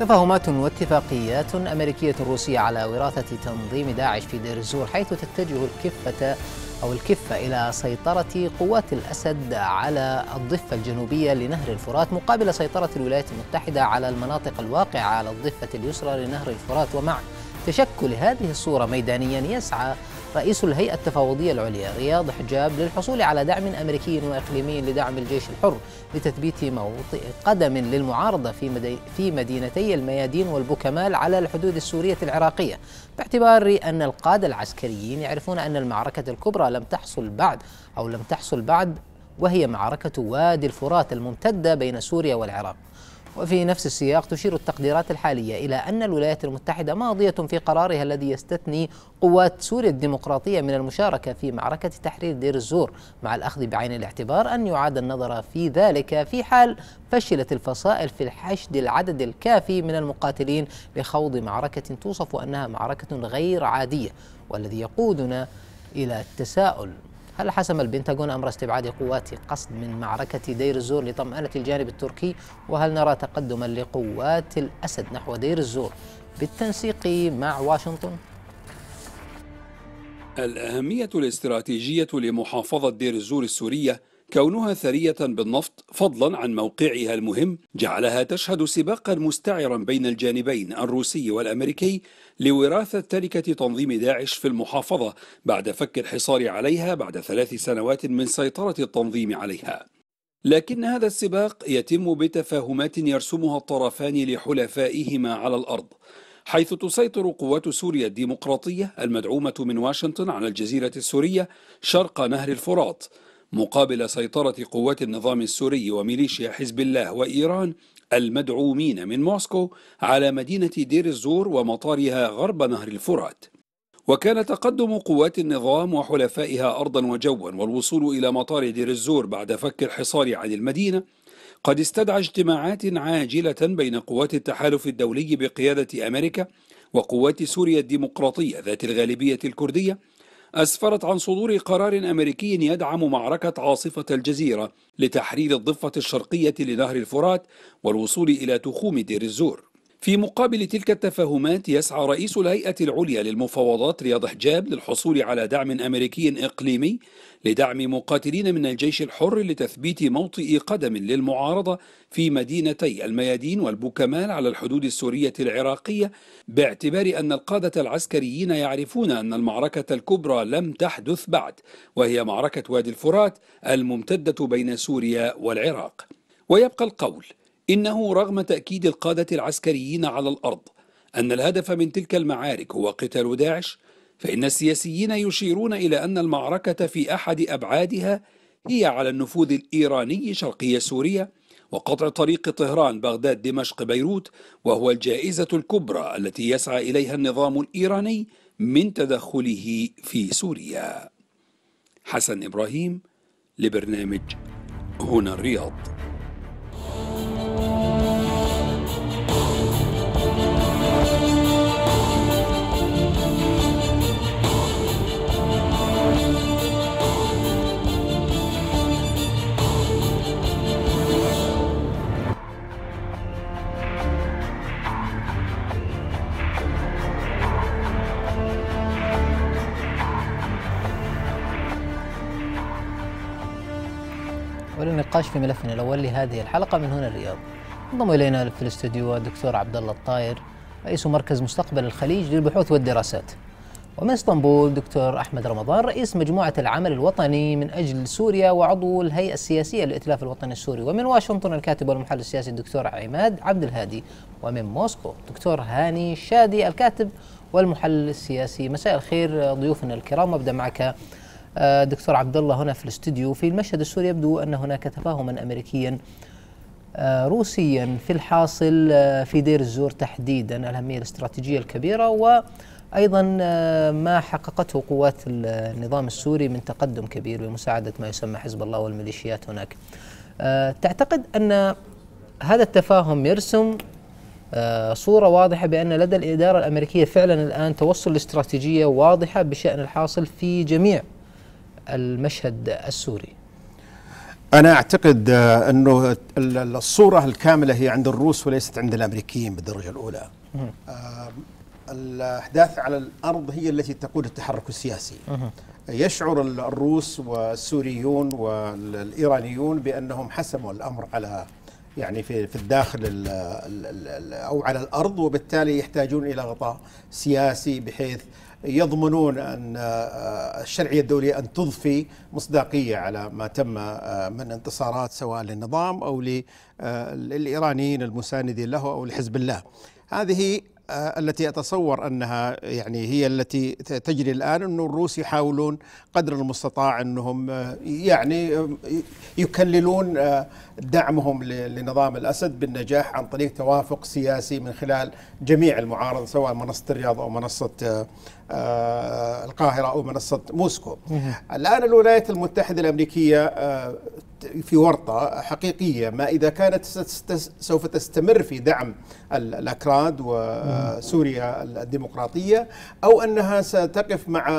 تفاهمات واتفاقيات أمريكية روسية على وراثة تنظيم داعش في دير الزور حيث تتجه الكفة أو الكفة إلى سيطرة قوات الأسد على الضفة الجنوبية لنهر الفرات مقابل سيطرة الولايات المتحدة على المناطق الواقعة على الضفة اليسرى لنهر الفرات ومع تشكل هذه الصورة ميدانيا يسعى رئيس الهيئة التفاوضية العليا رياض حجاب للحصول على دعم أمريكي وإقليمي لدعم الجيش الحر لتثبيت موطئ قدم للمعارضة في, في مدينتي الميادين والبوكمال على الحدود السورية العراقية باعتبار أن القادة العسكريين يعرفون أن المعركة الكبرى لم تحصل بعد أو لم تحصل بعد وهي معركة وادي الفرات الممتدة بين سوريا والعراق وفي نفس السياق تشير التقديرات الحالية إلى أن الولايات المتحدة ماضية في قرارها الذي يستثني قوات سوريا الديمقراطية من المشاركة في معركة تحرير دير الزور مع الأخذ بعين الاعتبار أن يعاد النظر في ذلك في حال فشلت الفصائل في الحشد العدد الكافي من المقاتلين لخوض معركة توصف أنها معركة غير عادية والذي يقودنا إلى التساؤل هل حسم البنتاغون أمر استبعاد قوات قصد من معركة دير الزور لطمأنة الجانب التركي وهل نرى تقدما لقوات الأسد نحو دير الزور بالتنسيق مع واشنطن؟ الأهمية الاستراتيجية لمحافظة دير الزور السورية كونها ثرية بالنفط فضلا عن موقعها المهم جعلها تشهد سباقا مستعرا بين الجانبين الروسي والأمريكي لوراثة تركة تنظيم داعش في المحافظة بعد فك الحصار عليها بعد ثلاث سنوات من سيطرة التنظيم عليها لكن هذا السباق يتم بتفاهمات يرسمها الطرفان لحلفائهما على الأرض حيث تسيطر قوات سوريا الديمقراطية المدعومة من واشنطن على الجزيرة السورية شرق نهر الفرات مقابل سيطرة قوات النظام السوري وميليشيا حزب الله وإيران المدعومين من موسكو على مدينة دير الزور ومطارها غرب نهر الفرات وكان تقدم قوات النظام وحلفائها أرضا وجوا والوصول إلى مطار دير الزور بعد فك الحصار عن المدينة قد استدعى اجتماعات عاجلة بين قوات التحالف الدولي بقيادة أمريكا وقوات سوريا الديمقراطية ذات الغالبية الكردية أسفرت عن صدور قرار أمريكي يدعم معركة عاصفة الجزيرة لتحرير الضفة الشرقية لنهر الفرات والوصول إلى تخوم دير الزور في مقابل تلك التفاهمات يسعى رئيس الهيئة العليا للمفاوضات رياض حجاب للحصول على دعم أمريكي إقليمي لدعم مقاتلين من الجيش الحر لتثبيت موطئ قدم للمعارضة في مدينتي الميادين والبوكمال على الحدود السورية العراقية باعتبار أن القادة العسكريين يعرفون أن المعركة الكبرى لم تحدث بعد وهي معركة وادي الفرات الممتدة بين سوريا والعراق ويبقى القول إنه رغم تأكيد القادة العسكريين على الأرض أن الهدف من تلك المعارك هو قتال داعش فإن السياسيين يشيرون إلى أن المعركة في أحد أبعادها هي على النفوذ الإيراني شرقي سوريا وقطع طريق طهران بغداد دمشق بيروت وهو الجائزة الكبرى التي يسعى إليها النظام الإيراني من تدخله في سوريا حسن إبراهيم لبرنامج هنا الرياض وللنقاش في ملفنا الأول لهذه الحلقة من هنا الرياض انضم إلينا في الاستديو الدكتور عبد الله الطاير رئيس مركز مستقبل الخليج للبحوث والدراسات ومن اسطنبول دكتور أحمد رمضان رئيس مجموعة العمل الوطني من أجل سوريا وعضو الهيئة السياسية للائتلاف الوطني السوري ومن واشنطن الكاتب والمحلل السياسي الدكتور عماد عبد الهادي ومن موسكو دكتور هاني شادي الكاتب والمحلل السياسي مساء الخير ضيوفنا الكرام وابدأ معك آه، دكتور عبد الله هنا في الاستوديو في المشهد السوري يبدو أن هناك تفاهما أمريكيا آه، روسيا في الحاصل آه، في دير الزور تحديدا الأهمية الاستراتيجية الكبيرة و ايضا ما حققته قوات النظام السوري من تقدم كبير بمساعده ما يسمى حزب الله والميليشيات هناك. تعتقد ان هذا التفاهم يرسم صوره واضحه بان لدى الاداره الامريكيه فعلا الان توصل لاستراتيجيه واضحه بشان الحاصل في جميع المشهد السوري أنا أعتقد أنه الصورة الكاملة هي عند الروس وليست عند الأمريكيين بالدرجة الأولى الأحداث على الأرض هي التي تقود التحرك السياسي يشعر الروس والسوريون والإيرانيون بأنهم حسموا الأمر على يعني في في الداخل الـ الـ الـ او على الارض وبالتالي يحتاجون الى غطاء سياسي بحيث يضمنون أن آه، آه، الشرعية الدولية أن تضفي مصداقية على ما تم آه، من انتصارات سواء للنظام أو للإيرانيين المساندين له أو لحزب الله هذه التي اتصور انها يعني هي التي تجري الان انه الروس يحاولون قدر المستطاع انهم يعني يكللون دعمهم لنظام الاسد بالنجاح عن طريق توافق سياسي من خلال جميع المعارضه سواء منصه الرياض او منصه آه، القاهرة أو منصة موسكو الآن الولايات المتحدة الأمريكية آه، في ورطة حقيقية ما إذا كانت سوف تستمر في دعم الأكراد وسوريا الديمقراطية أو أنها ستقف مع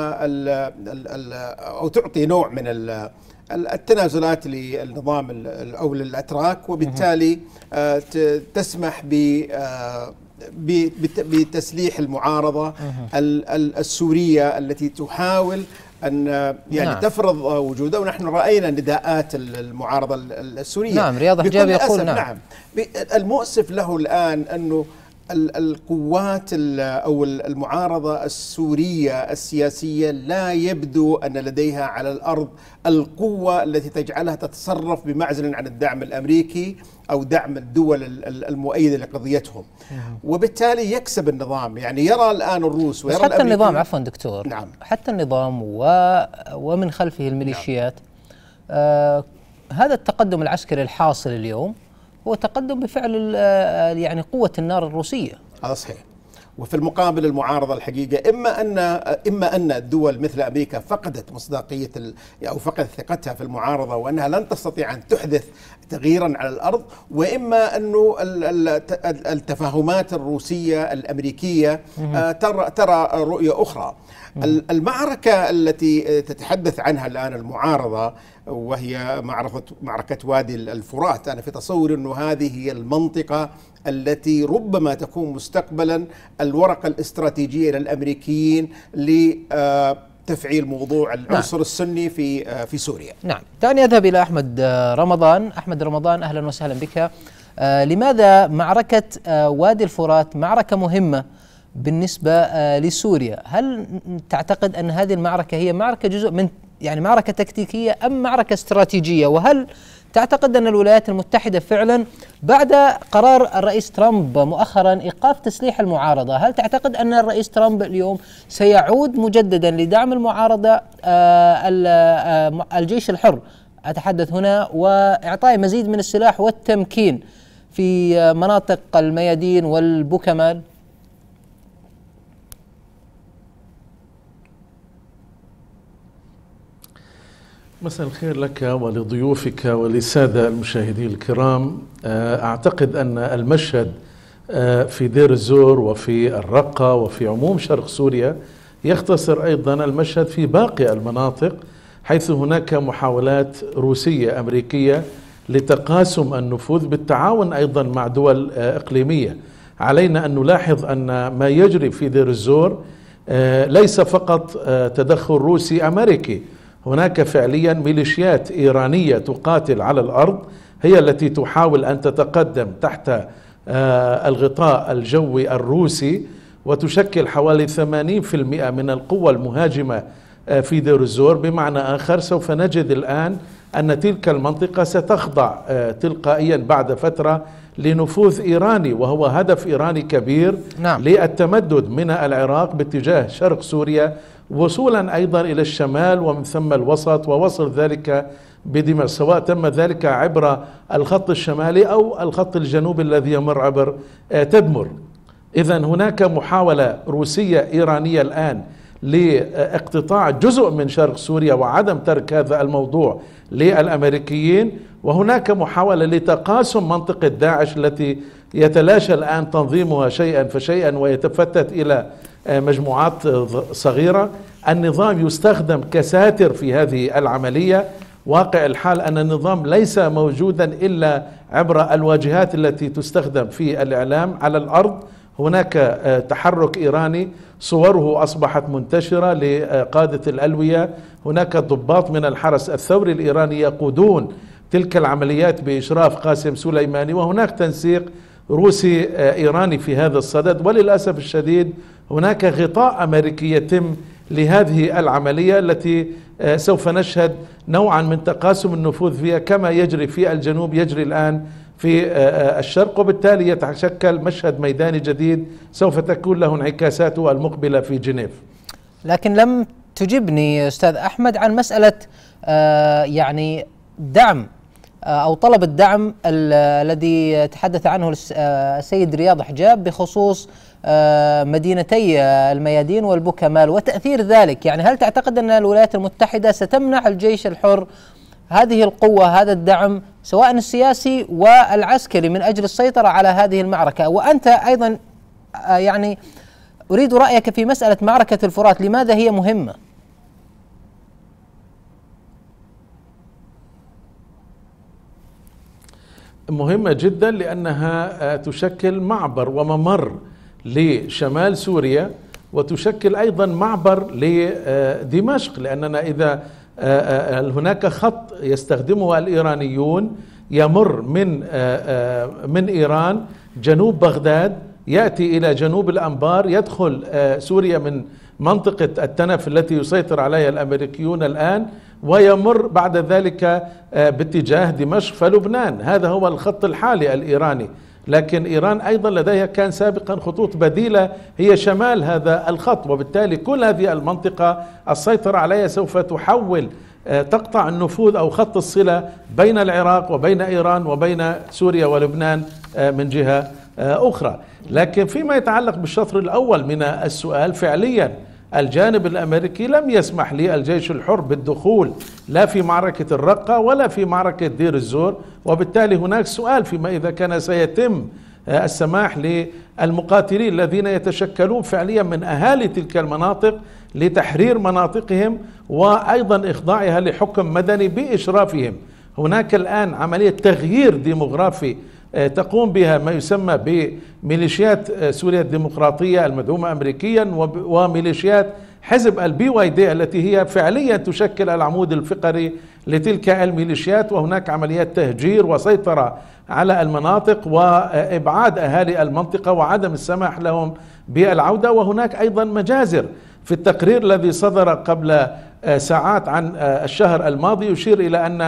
أو تعطي نوع من التنازلات للنظام او للاتراك وبالتالي آه، تسمح ب بتسليح المعارضة السورية التي تحاول أن يعني نعم. تفرض وجودها ونحن رأينا نداءات المعارضة السورية نعم رياض حجابي يقول نعم, نعم. المؤسف له الآن أنه القوات او المعارضه السوريه السياسيه لا يبدو ان لديها على الارض القوه التي تجعلها تتصرف بمعزل عن الدعم الامريكي او دعم الدول المؤيده لقضيتهم نعم. وبالتالي يكسب النظام يعني يرى الان الروس ويرى حتى النظام عفوا دكتور نعم حتى النظام و ومن خلفه الميليشيات نعم. آه هذا التقدم العسكري الحاصل اليوم هو تقدم بفعل يعني قوة النار الروسية هذا صحيح وفي المقابل المعارضة الحقيقة إما أن إما أن الدول مثل أمريكا فقدت مصداقية أو فقدت ثقتها في المعارضة وأنها لن تستطيع أن تحدث تغييرا على الأرض وإما أنه التفاهمات الروسية الأمريكية آه، ترى ترى رؤية أخرى المعركة التي تتحدث عنها الآن المعارضة وهي معرفة معركة وادي الفرات أنا في تصور أن هذه هي المنطقة التي ربما تكون مستقبلا الورقة الاستراتيجية للأمريكيين لتفعيل آه، موضوع نعم. العنصر نعم. السني في آه، في سوريا. نعم، دعني اذهب الى احمد آه، رمضان، احمد رمضان اهلا وسهلا بك. لماذا معركة وادي الفرات معركة مهمة بالنسبة لسوريا هل تعتقد أن هذه المعركة هي معركة جزء من يعني معركة تكتيكية أم معركة استراتيجية وهل تعتقد أن الولايات المتحدة فعلا بعد قرار الرئيس ترامب مؤخرا إيقاف تسليح المعارضة هل تعتقد أن الرئيس ترامب اليوم سيعود مجددا لدعم المعارضة آه، آه، الجيش الحر أتحدث هنا وإعطاء مزيد من السلاح والتمكين في مناطق الميادين والبوكمال مساء الخير لك ولضيوفك وللسادة المشاهدين الكرام آه، أعتقد أن المشهد آه، في دير الزور وفي الرقة وفي عموم شرق سوريا يختصر أيضا المشهد في باقي المناطق حيث هناك محاولات روسية أمريكية لتقاسم النفوذ بالتعاون أيضا مع دول آه، إقليمية علينا أن نلاحظ أن ما يجري في دير الزور ليس فقط تدخل روسي أمريكي هناك فعليا ميليشيات إيرانية تقاتل على الأرض هي التي تحاول أن تتقدم تحت آه، الغطاء الجوي الروسي وتشكل حوالي 80% من القوة المهاجمة آه، في دير الزور بمعنى آخر سوف نجد الآن أن تلك المنطقة ستخضع آه، تلقائيا بعد فترة لنفوذ إيراني وهو هدف إيراني كبير نعم. للتمدد من العراق باتجاه شرق سوريا وصولا أيضا إلى الشمال ومن ثم الوسط ووصل ذلك بدمشق سواء تم ذلك عبر الخط الشمالي أو الخط الجنوبي الذي يمر عبر آه، تدمر إذا هناك محاولة روسية إيرانية الآن لاقتطاع جزء من شرق سوريا وعدم ترك هذا الموضوع للامريكيين وهناك محاوله لتقاسم منطقه داعش التي يتلاشى الان تنظيمها شيئا فشيئا ويتفتت الى آه، مجموعات صغيرة النظام يستخدم كساتر في هذه العملية واقع الحال أن النظام ليس موجودا إلا عبر الواجهات التي تستخدم في الإعلام على الأرض هناك آه، تحرك إيراني صوره أصبحت منتشرة لقادة الألوية هناك ضباط من الحرس الثوري الإيراني يقودون تلك العمليات بإشراف قاسم سليماني وهناك تنسيق روسي آه، ايراني في هذا الصدد وللاسف الشديد هناك غطاء امريكي يتم لهذه العمليه التي آه، سوف نشهد نوعا من تقاسم النفوذ فيها كما يجري في الجنوب يجري الان في آه، الشرق وبالتالي يتشكل مشهد ميداني جديد سوف تكون له انعكاساته المقبله في جنيف. لكن لم تجبني استاذ احمد عن مساله يعني دعم آه، أو طلب الدعم الذي تحدث عنه آه، السيد رياض حجاب بخصوص آه، مدينتي الميادين والبوكمال وتأثير ذلك يعني هل تعتقد أن الولايات المتحدة ستمنع الجيش الحر هذه القوة هذا الدعم سواء السياسي والعسكري من أجل السيطرة على هذه المعركة وأنت أيضا يعني أريد رأيك في مسألة معركة الفرات لماذا هي مهمة؟ مهمة جدا لأنها آه، تشكل معبر وممر لشمال سوريا وتشكل أيضا معبر لدمشق آه، لأننا إذا آه، هناك خط يستخدمه الإيرانيون يمر من من إيران جنوب بغداد يأتي إلى جنوب الأنبار يدخل سوريا من منطقة التنف التي يسيطر عليها الأمريكيون الآن ويمر بعد ذلك آه، باتجاه دمشق فلبنان هذا هو الخط الحالي الإيراني لكن إيران أيضا لديها كان سابقا خطوط بديلة هي شمال هذا الخط وبالتالي كل هذه المنطقة السيطرة عليها سوف تحول آه، تقطع النفوذ أو خط الصلة بين العراق وبين إيران وبين سوريا ولبنان آه، من جهة أخرى لكن فيما يتعلق بالشطر الأول من السؤال فعليا الجانب الامريكي لم يسمح للجيش الحر بالدخول لا في معركه الرقه ولا في معركه دير الزور وبالتالي هناك سؤال فيما اذا كان سيتم آه، السماح للمقاتلين الذين يتشكلون فعليا من اهالي تلك المناطق لتحرير مناطقهم وايضا اخضاعها لحكم مدني باشرافهم هناك الان عمليه تغيير ديموغرافي آه، تقوم بها ما يسمى بميليشيات آه، سوريا الديمقراطية المدعومة أمريكيا وميليشيات حزب البي واي دي التي هي فعليا تشكل العمود الفقري لتلك الميليشيات وهناك عمليات تهجير وسيطرة على المناطق وإبعاد أهالي المنطقة وعدم السماح لهم بالعودة وهناك أيضا مجازر في التقرير الذي صدر قبل آه، ساعات عن آه، الشهر الماضي يشير إلى أن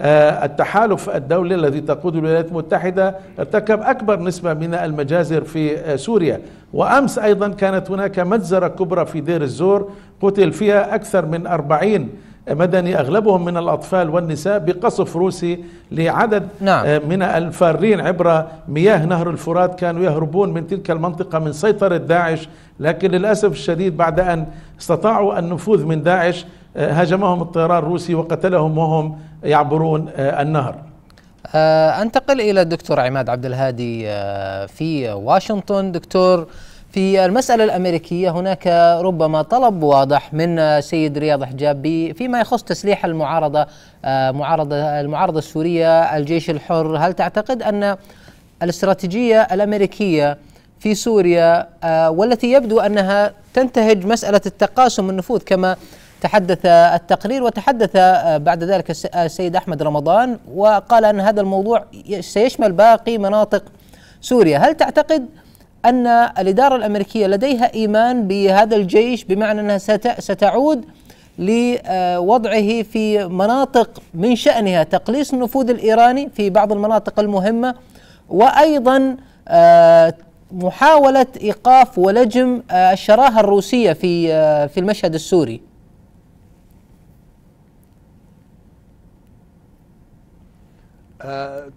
آه، التحالف الدولي الذي تقود الولايات المتحدة ارتكب أكبر نسبة من المجازر في سوريا وأمس أيضا كانت هناك مجزرة كبرى في دير الزور قتل فيها أكثر من أربعين مدني أغلبهم من الأطفال والنساء بقصف روسي لعدد نعم. من الفارين عبر مياه نهر الفرات كانوا يهربون من تلك المنطقة من سيطرة داعش لكن للأسف الشديد بعد أن استطاعوا النفوذ من داعش آه، هاجمهم الطيران الروسي وقتلهم وهم يعبرون آه، النهر آه، أنتقل إلى الدكتور عماد عبد الهادي في واشنطن دكتور في المسألة الأمريكية هناك ربما طلب واضح من سيد رياض حجابي فيما يخص تسليح المعارضة معارضة المعارضة السورية الجيش الحر هل تعتقد أن الاستراتيجية الأمريكية في سوريا والتي يبدو أنها تنتهج مسألة التقاسم النفوذ كما تحدث التقرير وتحدث آه، بعد ذلك آه، السيد احمد رمضان وقال ان هذا الموضوع سيشمل باقي مناطق سوريا، هل تعتقد ان الاداره الامريكيه لديها ايمان بهذا الجيش بمعنى انها ستعود لوضعه آه، في مناطق من شانها تقليص النفوذ الايراني في بعض المناطق المهمه وايضا محاوله ايقاف ولجم الشراهه الروسيه في في المشهد السوري.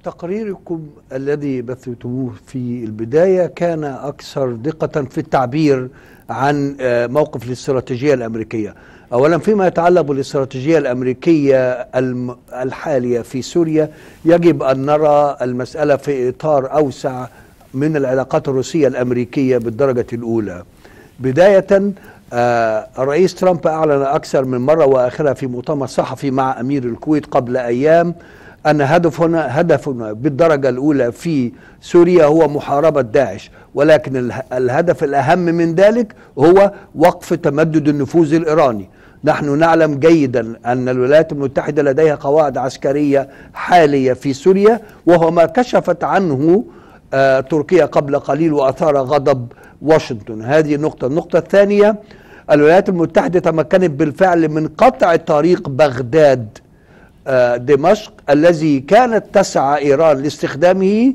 تقريركم الذي بثتموه في البداية كان أكثر دقة في التعبير عن آه، موقف الاستراتيجية الأمريكية أولا فيما يتعلق بالاستراتيجية الأمريكية الحالية في سوريا يجب أن نرى المسألة في إطار أوسع من العلاقات الروسية الأمريكية بالدرجة الأولى بداية آه الرئيس ترامب أعلن أكثر من مرة وآخرها في مؤتمر صحفي مع أمير الكويت قبل أيام أن هدفنا هدفنا بالدرجة الأولى في سوريا هو محاربة داعش ولكن الهدف الأهم من ذلك هو وقف تمدد النفوذ الإيراني نحن نعلم جيدا أن الولايات المتحدة لديها قواعد عسكرية حالية في سوريا وهو ما كشفت عنه آه، تركيا قبل قليل وأثار غضب واشنطن هذه النقطة النقطة الثانية الولايات المتحدة تمكنت بالفعل من قطع طريق بغداد آه، دمشق الذي كانت تسعى إيران لاستخدامه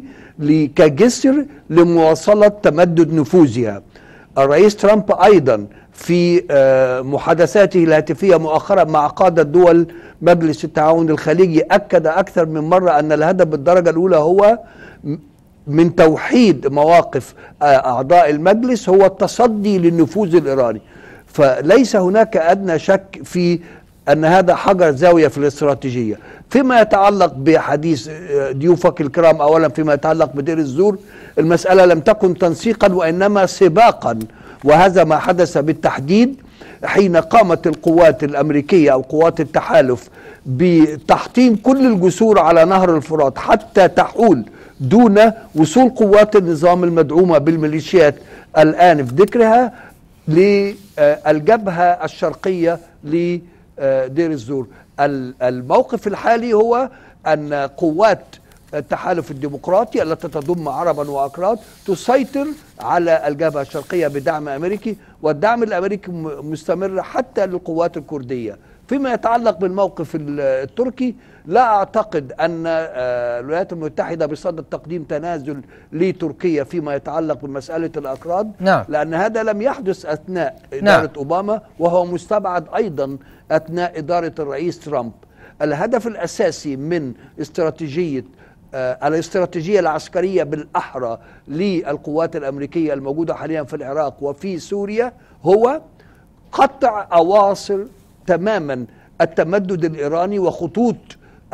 كجسر لمواصلة تمدد نفوذها الرئيس ترامب أيضا في آه، محادثاته الهاتفية مؤخرا مع قادة دول مجلس التعاون الخليجي أكد أكثر من مرة أن الهدف بالدرجة الأولى هو من توحيد مواقف آه، أعضاء المجلس هو التصدي للنفوذ الإيراني فليس هناك أدنى شك في أن هذا حجر زاوية في الاستراتيجية فيما يتعلق بحديث آه، ضيوفك الكرام أولا فيما يتعلق بدير الزور المسألة لم تكن تنسيقا وإنما سباقا وهذا ما حدث بالتحديد حين قامت القوات الأمريكية أو قوات التحالف بتحطيم كل الجسور على نهر الفرات حتى تحول دون وصول قوات النظام المدعومة بالميليشيات الآن في ذكرها للجبهة الشرقية للميليشيات آه، دير الزور الموقف الحالي هو أن قوات التحالف الديمقراطي التي تضم عربا واكراد تسيطر على الجبهه الشرقيه بدعم امريكي والدعم الامريكي مستمر حتى للقوات الكرديه فيما يتعلق بالموقف التركي لا أعتقد أن آه، الولايات المتحدة بصدد تقديم تنازل لتركيا فيما يتعلق بمسألة الأكراد نعم. لأن هذا لم يحدث أثناء نعم. إدارة نعم. أوباما وهو مستبعد أيضا أثناء إدارة الرئيس ترامب الهدف الأساسي من استراتيجية آه، الاستراتيجية العسكرية بالأحرى للقوات الأمريكية الموجودة حاليا في العراق وفي سوريا هو قطع أواصر تماما التمدد الايراني وخطوط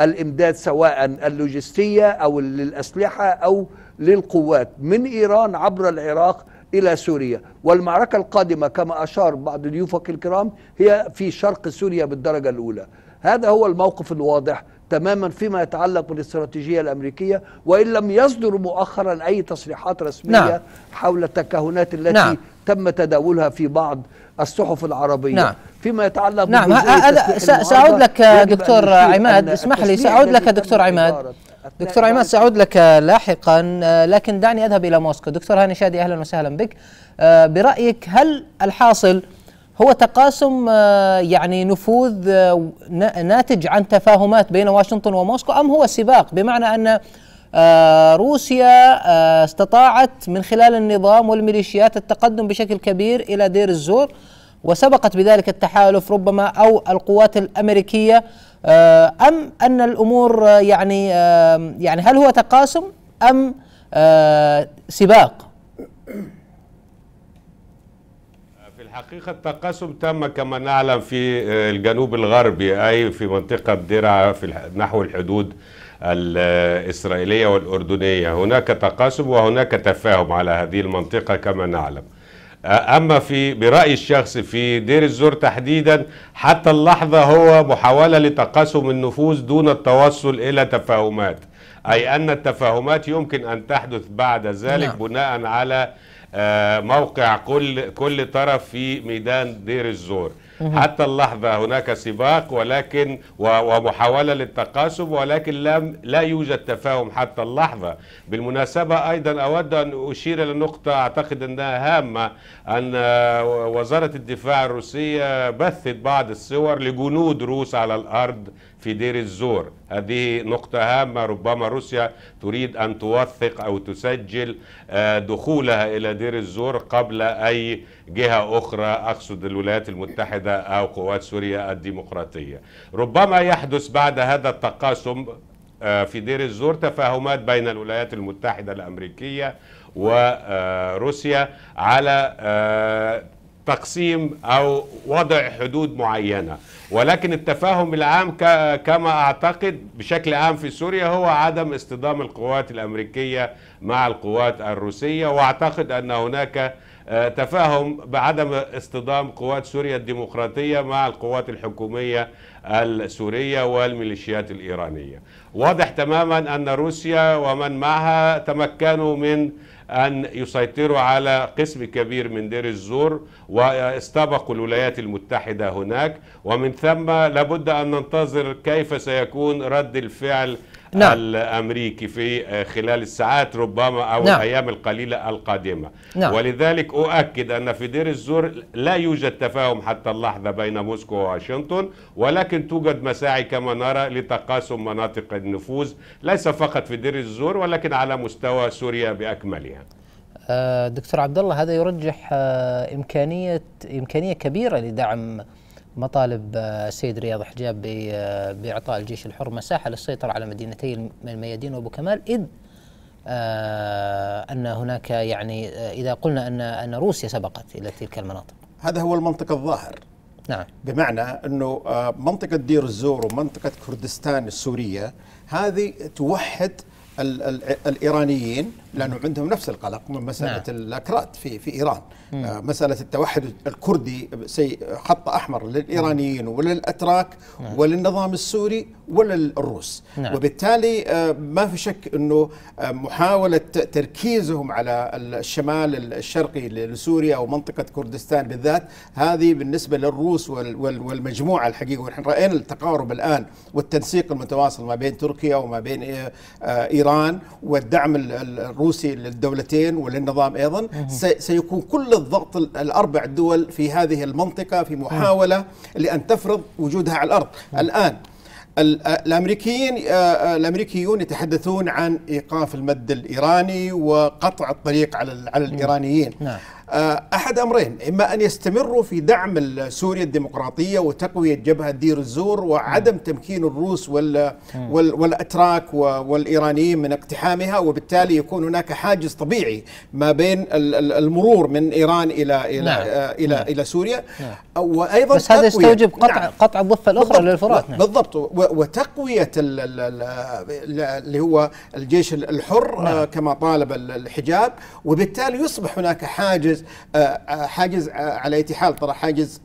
الامداد سواء اللوجستيه او للاسلحه او للقوات من ايران عبر العراق الى سوريا والمعركه القادمه كما اشار بعض ضيوفك الكرام هي في شرق سوريا بالدرجه الاولى هذا هو الموقف الواضح تماما فيما يتعلق بالاستراتيجيه الامريكيه وان لم يصدر مؤخرا اي تصريحات رسميه نعم. حول التكهنات التي نعم. تم تداولها في بعض الصحف العربية نعم. فيما يتعلق نعم هذا سأعود لك دكتور عماد اسمح لي سأعود لك دكتور عماد دكتور عماد سأعود لك لاحقا آه، لكن دعني أذهب إلى موسكو دكتور هاني شادي أهلا وسهلا بك آه، برأيك هل الحاصل هو تقاسم آه، يعني نفوذ ناتج عن تفاهمات بين واشنطن وموسكو أم هو سباق بمعنى أن آه، روسيا آه، استطاعت من خلال النظام والميليشيات التقدم بشكل كبير إلى دير الزور وسبقت بذلك التحالف ربما أو القوات الأمريكية آه، أم أن الأمور يعني يعني هل هو تقاسم أم سباق؟ في الحقيقة التقاسم تم كما نعلم في الجنوب الغربي أي في منطقة درعا في نحو الحدود الإسرائيلية والأردنية هناك تقاسم وهناك تفاهم على هذه المنطقة كما نعلم أما في برأيي الشخصي في دير الزور تحديدا حتى اللحظة هو محاولة لتقاسم النفوذ دون التوصل إلى تفاهمات أي أن التفاهمات يمكن أن تحدث بعد ذلك نعم. بناء على آه، موقع كل كل طرف في ميدان دير الزور حتى اللحظة هناك سباق ولكن ومحاولة للتقاسم ولكن لم لا يوجد تفاهم حتى اللحظة بالمناسبة أيضا أود أن أشير إلى نقطة أعتقد أنها هامة أن وزارة الدفاع الروسية بثت بعض الصور لجنود روس على الأرض في دير الزور هذه نقطة هامة ربما روسيا تريد أن توثق أو تسجل آه، دخولها إلى دير الزور قبل أي جهة أخرى أقصد الولايات المتحدة أو قوات سوريا الديمقراطية ربما يحدث بعد هذا التقاسم آه، في دير الزور تفاهمات بين الولايات المتحدة الأمريكية وروسيا آه، على تقسيم أو وضع حدود معينة ولكن التفاهم العام كما أعتقد بشكل عام في سوريا هو عدم اصطدام القوات الأمريكية مع القوات الروسية وأعتقد أن هناك آه، تفاهم بعدم اصطدام قوات سوريا الديمقراطية مع القوات الحكومية السورية والميليشيات الإيرانية واضح تماما أن روسيا ومن معها تمكنوا من أن يسيطروا على قسم كبير من دير الزور واستبقوا الولايات المتحدة هناك ومن ثم لابد أن ننتظر كيف سيكون رد الفعل نعم. الأمريكي في آه، خلال الساعات ربما أو نعم. الأيام القليلة القادمة نعم. ولذلك أؤكد أن في دير الزور لا يوجد تفاهم حتى اللحظة بين موسكو وواشنطن ولكن توجد مساعي كما نرى لتقاسم مناطق النفوذ ليس فقط في دير الزور ولكن على مستوى سوريا بأكملها آه، دكتور عبد الله هذا يرجح آه، إمكانية إمكانية كبيرة لدعم مطالب آه، السيد رياض حجاب آه، بإعطاء الجيش الحر مساحة للسيطرة على مدينتي الميادين وأبو كمال إذ آه، أن هناك يعني إذا قلنا أن أن روسيا سبقت إلى تلك المناطق هذا هو المنطق الظاهر نعم بمعنى أنه منطقة دير الزور ومنطقة كردستان السورية هذه توحد الإيرانيين لانه عندهم نفس القلق من مساله نعم. الاكراد في في ايران مم. آه، مساله التوحد الكردي خط احمر للايرانيين وللاتراك مم. نعم. وللنظام السوري وللروس نعم. وبالتالي آه، ما في شك انه آه، محاوله تركيزهم على الشمال الشرقي لسوريا او منطقه كردستان بالذات هذه بالنسبه للروس والمجموعه الحقيقه ونحن راينا التقارب الان والتنسيق المتواصل ما بين تركيا وما بين ايران والدعم الروس الروسي للدولتين وللنظام ايضا سيكون كل الضغط الاربع دول في هذه المنطقه في محاوله لان تفرض وجودها على الارض الان الامريكيين الامريكيون يتحدثون عن ايقاف المد الايراني وقطع الطريق على على الايرانيين نعم. آه، أحد أمرين إما أن يستمروا في دعم سوريا الديمقراطية وتقوية جبهة دير الزور وعدم تمكين الروس وال والأتراك والإيرانيين من اقتحامها وبالتالي يكون هناك حاجز طبيعي ما بين المرور من إيران إلى إلى نعم. آه، إلى, نعم. إلى سوريا نعم. وأيضا بس هذا يستوجب قطع نعم. قطع الضفة الأخرى للفرات نعم. بالضبط وتقوية اللي هو الجيش الحر آه، نعم. كما طالب الحجاب وبالتالي يصبح هناك حاجز حاجز آه، آه، آه، على اية حال طرح حاجز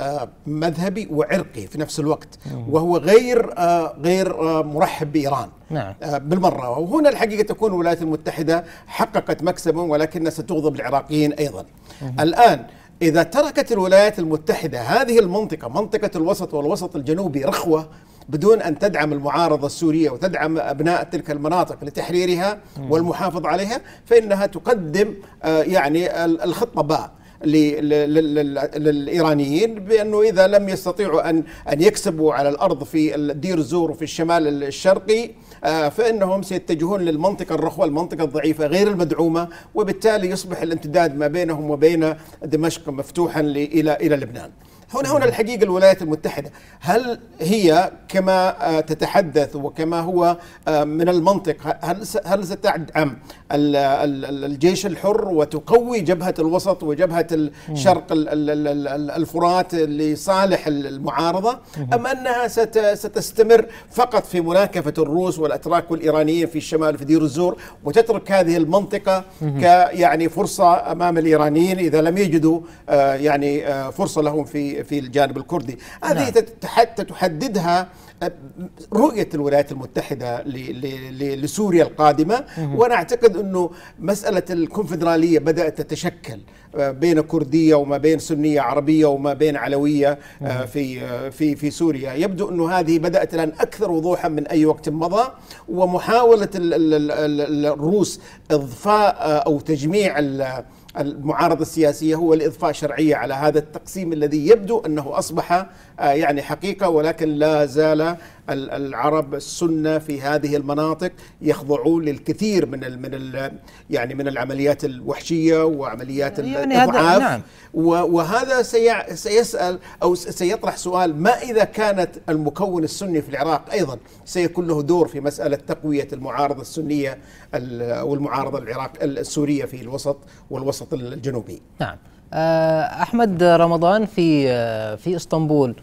مذهبي وعرقي في نفس الوقت وهو غير غير مرحب بايران نعم. بالمره وهنا الحقيقه تكون الولايات المتحده حققت مكسبا ولكنها ستغضب العراقيين ايضا مم. الان إذا تركت الولايات المتحدة هذه المنطقة منطقة الوسط والوسط الجنوبي رخوة بدون أن تدعم المعارضة السورية وتدعم أبناء تلك المناطق لتحريرها والمحافظ عليها فإنها تقدم آه، يعني الخطة باء للايرانيين بانه اذا لم يستطيعوا ان ان يكسبوا على الارض في دير زور وفي الشمال الشرقي آه، فانهم سيتجهون للمنطقه الرخوه، المنطقه الضعيفه غير المدعومه وبالتالي يصبح الامتداد ما بينهم وبين دمشق مفتوحا الى الى لبنان. هنا هنا الحقيقه الولايات المتحده هل هي كما آه، تتحدث وكما هو آه، من المنطق هل هل ستدعم الجيش الحر وتقوي جبهه الوسط وجبهه الشرق الفرات لصالح المعارضه ام انها ستستمر فقط في مناكفه الروس والاتراك والايرانيين في الشمال في دير الزور وتترك هذه المنطقه كيعني يعني فرصه امام الايرانيين اذا لم يجدوا آه، يعني فرصه لهم في في الجانب الكردي هذه نعم. تحددها رؤية الولايات المتحدة لسوريا القادمة وأنا أعتقد أنه مسألة الكونفدرالية بدأت تتشكل آه، بين كردية وما بين سنية عربية وما بين علوية آه، في آه، في في سوريا يبدو أنه هذه بدأت الآن أكثر وضوحا من أي وقت مضى ومحاولة الروس إضفاء أو تجميع المعارضة السياسية هو الإضفاء شرعية على هذا التقسيم الذي يبدو أنه أصبح آه، يعني حقيقة ولكن لا زال العرب السنه في هذه المناطق يخضعون للكثير من الـ من الـ يعني من العمليات الوحشيه وعمليات يعني الاضعاف يعني نعم. وهذا سيسال او سيطرح سؤال ما اذا كانت المكون السني في العراق ايضا سيكون له دور في مساله تقويه المعارضه السنيه او المعارضه العراق السوريه في الوسط والوسط الجنوبي نعم آه، احمد رمضان في آه، في اسطنبول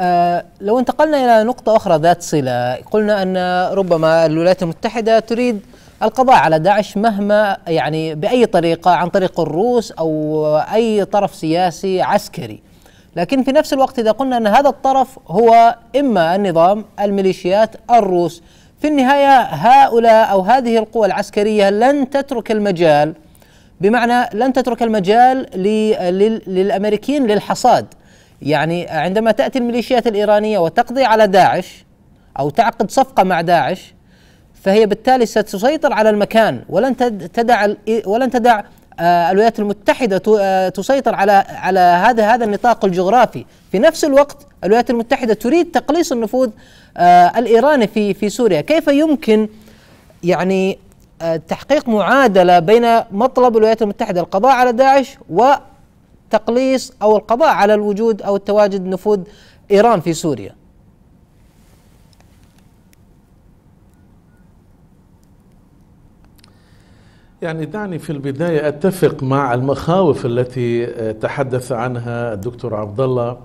آه لو انتقلنا إلى نقطة أخرى ذات صلة قلنا أن ربما الولايات المتحدة تريد القضاء على داعش مهما يعني بأي طريقة عن طريق الروس أو أي طرف سياسي عسكري لكن في نفس الوقت إذا قلنا أن هذا الطرف هو إما النظام الميليشيات الروس في النهاية هؤلاء أو هذه القوى العسكرية لن تترك المجال بمعنى لن تترك المجال للأمريكيين للحصاد يعني عندما تأتي الميليشيات الإيرانية وتقضي على داعش أو تعقد صفقة مع داعش فهي بالتالي ستسيطر على المكان ولن تدع ولن تدع آه، الولايات المتحدة آه، تسيطر على على هذا هذا النطاق الجغرافي في نفس الوقت الولايات المتحدة تريد تقليص النفوذ آه، الإيراني في في سوريا كيف يمكن يعني تحقيق معادلة بين مطلب الولايات المتحدة القضاء على داعش و تقليص او القضاء على الوجود او التواجد نفوذ ايران في سوريا. يعني دعني في البدايه اتفق مع المخاوف التي آه، تحدث عنها الدكتور عبد الله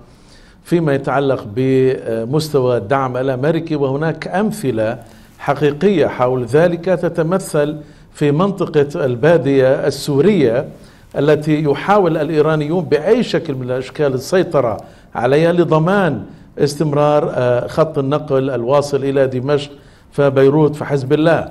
فيما يتعلق بمستوى الدعم الامريكي وهناك امثله حقيقيه حول ذلك تتمثل في منطقه الباديه السوريه التي يحاول الإيرانيون بأي شكل من الأشكال السيطرة عليها لضمان استمرار آه، خط النقل الواصل إلى دمشق فبيروت فحزب الله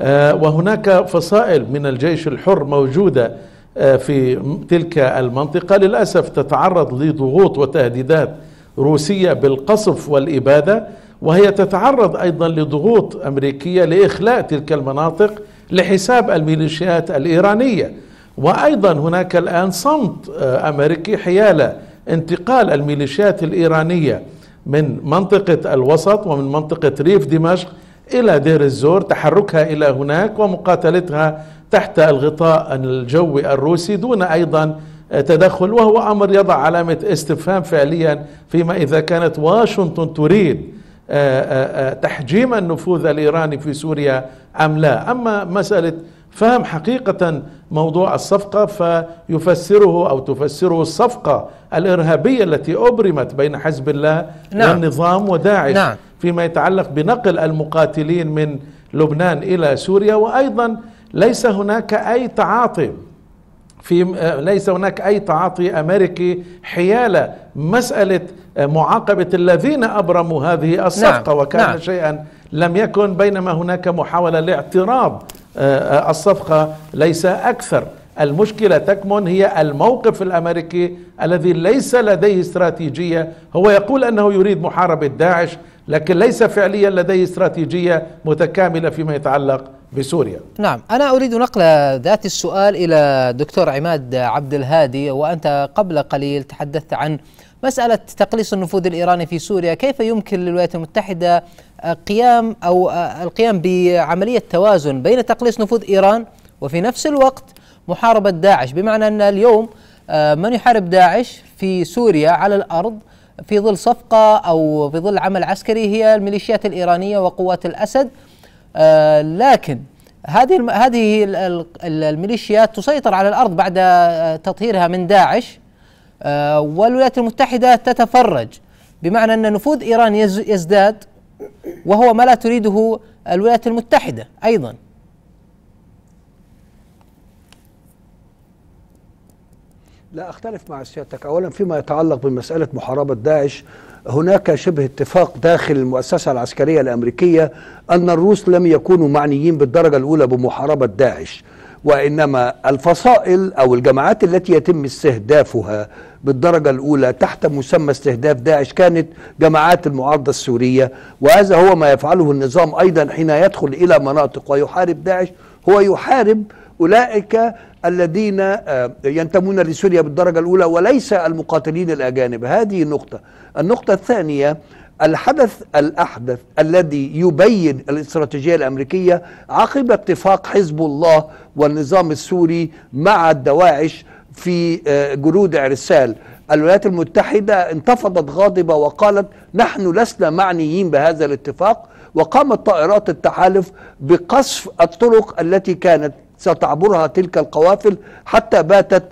آه، وهناك فصائل من الجيش الحر موجودة آه، في تلك المنطقة للأسف تتعرض لضغوط وتهديدات روسية بالقصف والإبادة وهي تتعرض أيضا لضغوط أمريكية لإخلاء تلك المناطق لحساب الميليشيات الإيرانية وايضا هناك الان صمت آه، امريكي حيال انتقال الميليشيات الايرانيه من منطقه الوسط ومن منطقه ريف دمشق الى دير الزور تحركها الى هناك ومقاتلتها تحت الغطاء الجوي الروسي دون ايضا آه، تدخل وهو امر يضع علامه استفهام فعليا فيما اذا كانت واشنطن تريد آه، تحجيم النفوذ الايراني في سوريا ام لا اما مساله فهم حقيقة موضوع الصفقة فيفسره أو تفسره الصفقة الإرهابية التي أبرمت بين حزب الله نعم. والنظام وداعش نعم. فيما يتعلق بنقل المقاتلين من لبنان إلى سوريا وأيضا ليس هناك أي تعاطي في آه، ليس هناك أي تعاطي أمريكي حيال مسألة آه، معاقبة الذين أبرموا هذه الصفقة نعم. وكان نعم. شيئا لم يكن بينما هناك محاولة لاعتراض آه، الصفقة ليس أكثر المشكلة تكمن هي الموقف الأمريكي الذي ليس لديه استراتيجية هو يقول أنه يريد محاربة داعش لكن ليس فعليا لديه استراتيجية متكاملة فيما يتعلق بسوريا نعم أنا أريد نقل ذات السؤال إلى دكتور عماد عبد الهادي وأنت قبل قليل تحدثت عن مسألة تقليص النفوذ الإيراني في سوريا كيف يمكن للولايات المتحدة قيام أو آه، القيام بعملية توازن بين تقليص نفوذ إيران وفي نفس الوقت محاربة داعش بمعنى أن اليوم آه، من يحارب داعش في سوريا على الأرض في ظل صفقة أو في ظل عمل عسكري هي الميليشيات الإيرانية وقوات الأسد آه، لكن هذه هذه الميليشيات تسيطر على الارض بعد تطهيرها من داعش والولايات المتحده تتفرج بمعنى ان نفوذ ايران يزداد وهو ما لا تريده الولايات المتحدة أيضا لا أختلف مع سيادتك أولا فيما يتعلق بمسألة محاربة داعش هناك شبه اتفاق داخل المؤسسة العسكرية الأمريكية أن الروس لم يكونوا معنيين بالدرجة الأولى بمحاربة داعش وإنما الفصائل أو الجماعات التي يتم استهدافها بالدرجة الأولى تحت مسمى استهداف داعش كانت جماعات المعارضة السورية وهذا هو ما يفعله النظام أيضا حين يدخل إلى مناطق ويحارب داعش هو يحارب أولئك الذين آه، ينتمون لسوريا بالدرجة الأولى وليس المقاتلين الأجانب هذه النقطة النقطة الثانية الحدث الأحدث الذي يبين الاستراتيجية الأمريكية عقب اتفاق حزب الله والنظام السوري مع الدواعش في آه، جنود عرسال الولايات المتحدة انتفضت غاضبة وقالت نحن لسنا معنيين بهذا الاتفاق وقامت طائرات التحالف بقصف الطرق التي كانت ستعبرها تلك القوافل حتى باتت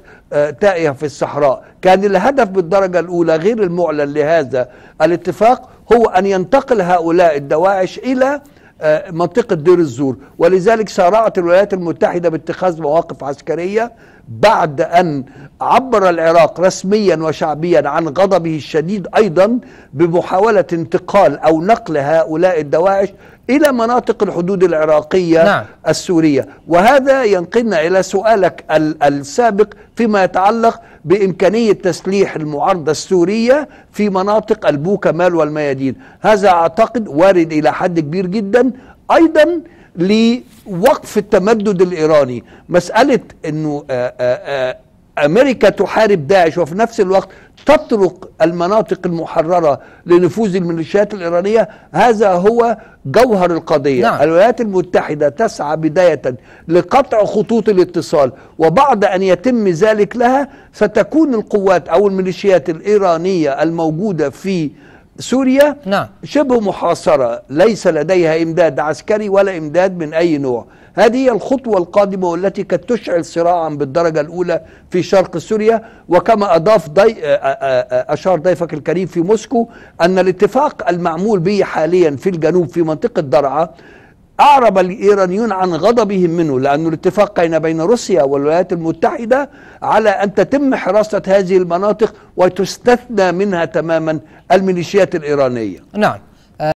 تائه في الصحراء كان الهدف بالدرجة الأولى غير المعلن لهذا الاتفاق هو أن ينتقل هؤلاء الدواعش إلى آه، منطقة دير الزور ولذلك سارعت الولايات المتحدة باتخاذ مواقف عسكرية بعد أن عبر العراق رسميا وشعبيا عن غضبه الشديد أيضا بمحاولة انتقال أو نقل هؤلاء الدواعش إلى مناطق الحدود العراقية نعم. السورية وهذا ينقلنا إلى سؤالك السابق فيما يتعلق بإمكانية تسليح المعارضة السورية في مناطق البوكمال والميادين هذا أعتقد وارد إلى حد كبير جدا أيضا لوقف التمدد الإيراني مسألة أنه آآ آه، آآ آه، آه، امريكا تحارب داعش وفي نفس الوقت تترك المناطق المحرره لنفوذ الميليشيات الايرانيه هذا هو جوهر القضيه نعم. الولايات المتحده تسعى بدايه لقطع خطوط الاتصال وبعد ان يتم ذلك لها ستكون القوات او الميليشيات الايرانيه الموجوده في سوريا نعم. شبه محاصره ليس لديها امداد عسكري ولا امداد من اي نوع هذه هي الخطوة القادمة والتي قد تشعل صراعا بالدرجة الأولى في شرق سوريا وكما أضاف ضي آه، آه، آه، أشار ضيفك الكريم في موسكو أن الاتفاق المعمول به حاليا في الجنوب في منطقة درعا أعرب الإيرانيون عن غضبهم منه لأن الاتفاق كان بين روسيا والولايات المتحدة على أن تتم حراسة هذه المناطق وتستثنى منها تماما الميليشيات الإيرانية نعم